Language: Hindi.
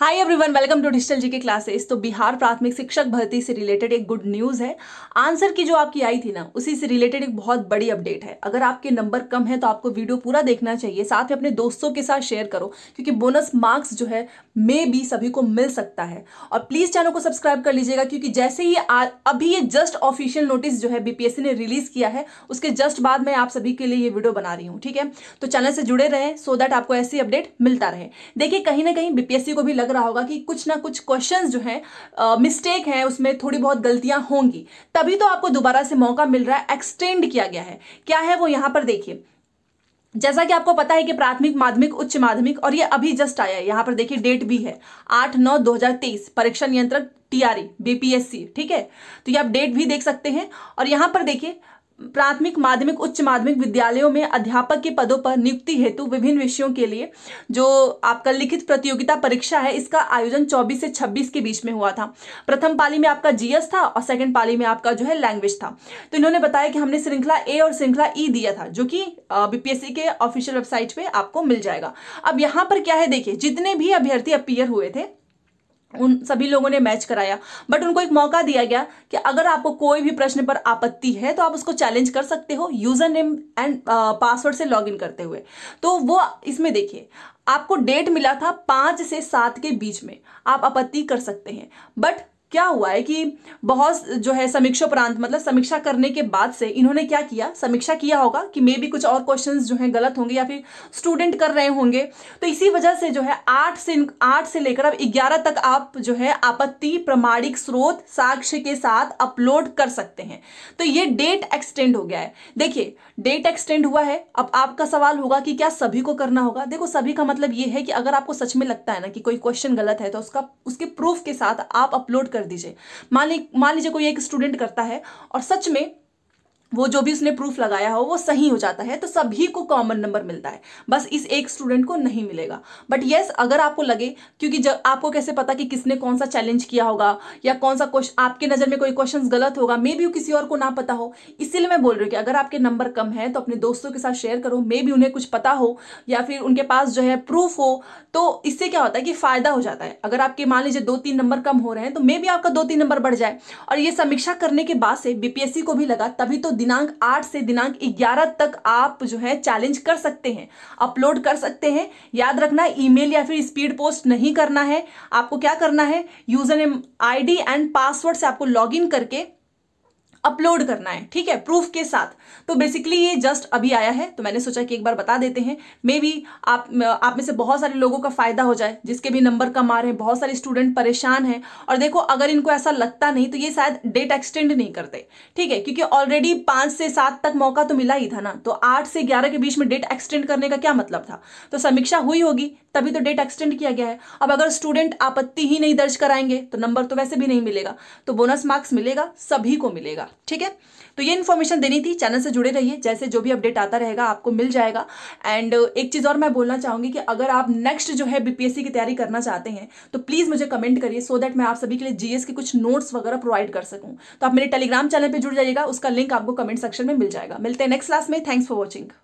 hi everyone welcome to digital GK classes तो बिहार प्राथमिक शिक्षक भर्ती से रिलेटेड एक गुड न्यूज़ है आंसर की जो आपकी आई थी ना उसी से रिलेटेड एक बहुत बड़ी अपडेट है अगर आपके नंबर कम है तो आपको वीडियो पूरा देखना चाहिए साथ में अपने दोस्तों के साथ शेयर करो क्योंकि बोनस मार्क्स जो है मे भी सभी को मिल सकता है और प्लीज़ चैनल को सब्सक्राइब कर लीजिएगा क्योंकि जैसे ही आ, अभी ये जस्ट ऑफिशियल नोटिस जो है बीपीएससी ने रिलीज़ किया है उसके जस्ट बाद मैं आप सभी के लिए ये वीडियो बना रही हूँ ठीक है तो चैनल से जुड़े रहें सो दैट आपको ऐसी अपडेट मिलता रहे देखिए कहीं ना कहीं बीपीएससी को भी लग रहा होगा कि कुछ ना कुछ क्वेश्चंस जो हैं मिस्टेक हैं उसमें थोड़ी बहुत गलतियां होंगी तभी तो आपको दोबारा से मौका मिल रहा है एक्सटेंड किया गया है क्या है वो यहाँ पर देखिए जैसा कि आपको पता है कि प्राथमिक माध्यमिक उच्च माध्यमिक और ये अभी जस्ट आया है यहाँ पर देखिए डेट भी है आठ नौ दो परीक्षा नियंत्रक टीआरई बीपीएससी e, ठीक है तो ये आप डेट भी देख सकते हैं और यहाँ पर देखिए प्राथमिक माध्यमिक उच्च माध्यमिक विद्यालयों में अध्यापक के पदों पर नियुक्ति हेतु विभिन्न विषयों के लिए जो आपका लिखित प्रतियोगिता परीक्षा है इसका आयोजन 24 से 26 के बीच में हुआ था प्रथम पाली में आपका जीएस था और सेकंड पाली में आपका जो है लैंग्वेज था तो इन्होंने बताया कि हमने श्रृंखला ए और श्रृंखला ई दिया था जो कि बीपीएससी के ऑफिशियल वेबसाइट पर आपको मिल जाएगा अब यहाँ पर क्या है देखिए जितने भी अभ्यर्थी अपीयर हुए थे उन सभी लोगों ने मैच कराया बट उनको एक मौका दिया गया कि अगर आपको कोई भी प्रश्न पर आपत्ति है तो आप उसको चैलेंज कर सकते हो यूजर नेम एंड पासवर्ड से लॉगिन करते हुए तो वो इसमें देखिए आपको डेट मिला था पाँच से सात के बीच में आप आपत्ति कर सकते हैं बट क्या हुआ है कि बहुत जो है समीक्षा उपरांत मतलब समीक्षा करने के बाद से इन्होंने क्या किया समीक्षा किया होगा कि मे भी कुछ और क्वेश्चन जो है गलत होंगे या फिर स्टूडेंट कर रहे होंगे तो इसी वजह से जो है आठ से आठ से लेकर अब ग्यारह तक आप जो है आपत्ति प्रमाणिक स्रोत साक्ष्य के साथ अपलोड कर सकते हैं तो ये डेट एक्सटेंड हो गया है देखिए डेट एक्सटेंड हुआ है अब आपका सवाल होगा कि क्या सभी को करना होगा देखो सभी का मतलब ये है कि अगर आपको सच में लगता है ना कि कोई क्वेश्चन गलत है तो उसका उसके प्रूफ के साथ आप अपलोड कर कर दीजिए मान ली मान लीजिए कोई एक स्टूडेंट करता है और सच में वो जो भी उसने प्रूफ लगाया हो वो सही हो जाता है तो सभी को कॉमन नंबर मिलता है बस इस एक स्टूडेंट को नहीं मिलेगा बट येस अगर आपको लगे क्योंकि जब आपको कैसे पता कि किसने कौन सा चैलेंज किया होगा या कौन सा क्वेश्चन आपके नज़र में कोई क्वेश्चन गलत होगा मे बी किसी और को ना पता हो इसीलिए मैं बोल रही हूँ कि अगर आपके नंबर कम है तो अपने दोस्तों के साथ शेयर करो मे बी उन्हें कुछ पता हो या फिर उनके पास जो है प्रूफ हो तो इससे क्या होता है कि फ़ायदा हो जाता है अगर आपके मान लीजिए दो तीन नंबर कम हो रहे हैं तो मे बी आपका दो तीन नंबर बढ़ जाए और ये समीक्षा करने के बाद से बीपीएससी को भी लगा तभी तो दिनांक आठ से दिनांक ग्यारह तक आप जो है चैलेंज कर सकते हैं अपलोड कर सकते हैं याद रखना ईमेल या फिर स्पीड पोस्ट नहीं करना है आपको क्या करना है user name ID and password से आपको लॉग करके अपलोड करना है ठीक है प्रूफ के साथ तो बेसिकली ये जस्ट अभी आया है तो मैंने सोचा कि एक बार बता देते हैं मे बी आप आप में से बहुत सारे लोगों का फायदा हो जाए जिसके भी नंबर कम आ रहे हैं बहुत सारे स्टूडेंट परेशान हैं और देखो अगर इनको ऐसा लगता नहीं तो ये शायद डेट एक्सटेंड नहीं करते ठीक है क्योंकि ऑलरेडी पाँच से सात तक मौका तो मिला ही था ना तो आठ से ग्यारह के बीच में डेट एक्सटेंड करने का क्या मतलब था तो समीक्षा हुई होगी तभी तो डेट एक्सटेंड किया गया है अब अगर स्टूडेंट आपत्ति ही नहीं दर्ज कराएंगे तो नंबर तो वैसे भी नहीं मिलेगा तो बोनस मार्क्स मिलेगा सभी को मिलेगा ठीक है तो ये इन्फॉर्मेशन देनी थी चैनल से जुड़े रहिए जैसे जो भी अपडेट आता रहेगा आपको मिल जाएगा एंड uh, एक चीज़ और मैं बोलना चाहूँगी कि अगर आप नेक्स्ट जो है बीपीएससी की तैयारी करना चाहते हैं तो प्लीज़ मुझे कमेंट करिए सो दैट मैं आप सभी के लिए जीएस के कुछ नोट्स वगैरह प्रोवाइड कर सकूँ तो आप मेरे टेलीग्राम चैनल पर जुड़ जाइएगा उसका लिंक आपको कमेंट सेक्शन में मिल जाएगा मिलते हैं नेक्स्ट क्लास में थैंक्स फॉर वॉचिंग